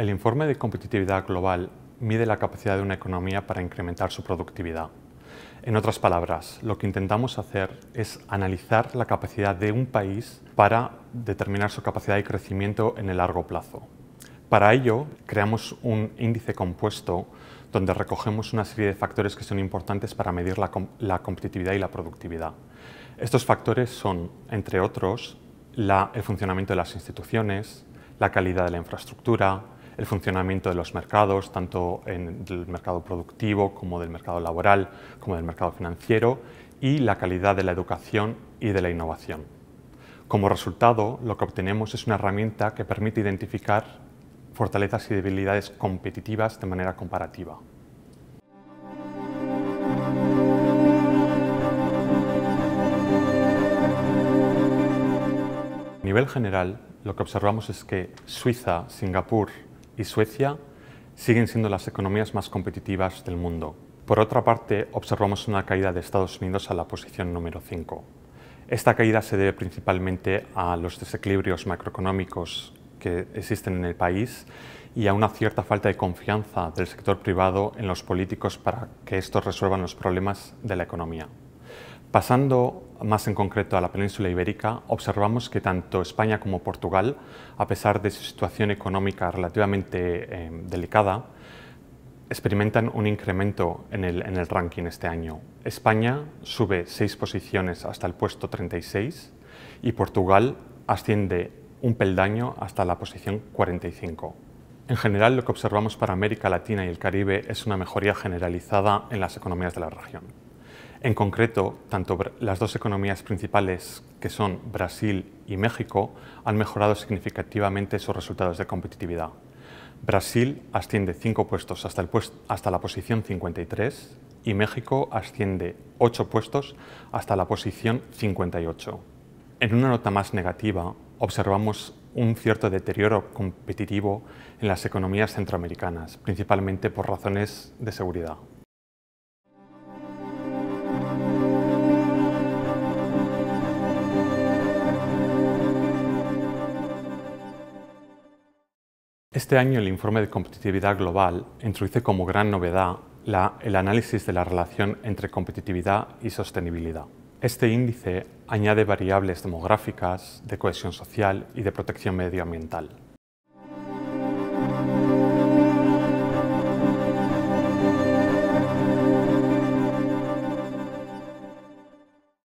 El informe de competitividad global mide la capacidad de una economía para incrementar su productividad. En otras palabras, lo que intentamos hacer es analizar la capacidad de un país para determinar su capacidad de crecimiento en el largo plazo. Para ello, creamos un índice compuesto donde recogemos una serie de factores que son importantes para medir la, competitividad y la productividad. Estos factores son, entre otros, el funcionamiento de las instituciones, la calidad de la infraestructura, el funcionamiento de los mercados, tanto en, el mercado productivo como del mercado laboral, como del mercado financiero, y la calidad de la educación y de la innovación. Como resultado, lo que obtenemos es una herramienta que permite identificar fortalezas y debilidades competitivas de manera comparativa. A nivel general, lo que observamos es que Suiza, Singapur, y Suecia siguen siendo las economías más competitivas del mundo. Por otra parte, observamos una caída de Estados Unidos a la posición número 5. Esta caída se debe principalmente a los desequilibrios macroeconómicos que existen en el país y a una cierta falta de confianza del sector privado en los políticos para que estos resuelvan los problemas de la economía. Pasando más en concreto a la península ibérica, observamos que tanto España como Portugal, a pesar de su situación económica relativamente eh, delicada, experimentan un incremento en el, en el ranking este año. España sube seis posiciones hasta el puesto 36 y Portugal asciende un peldaño hasta la posición 45. En general, lo que observamos para América Latina y el Caribe es una mejoría generalizada en las economías de la región. En concreto, tanto las dos economías principales, que son Brasil y México, han mejorado significativamente sus resultados de competitividad. Brasil asciende 5 puestos hasta, hasta la posición 53 y México asciende 8 puestos hasta la posición 58. En una nota más negativa, observamos un cierto deterioro competitivo en las economías centroamericanas, principalmente por razones de seguridad. Este año el informe de competitividad global introduce como gran novedad el análisis de la relación entre competitividad y sostenibilidad. Este índice añade variables demográficas, de cohesión social y de protección medioambiental.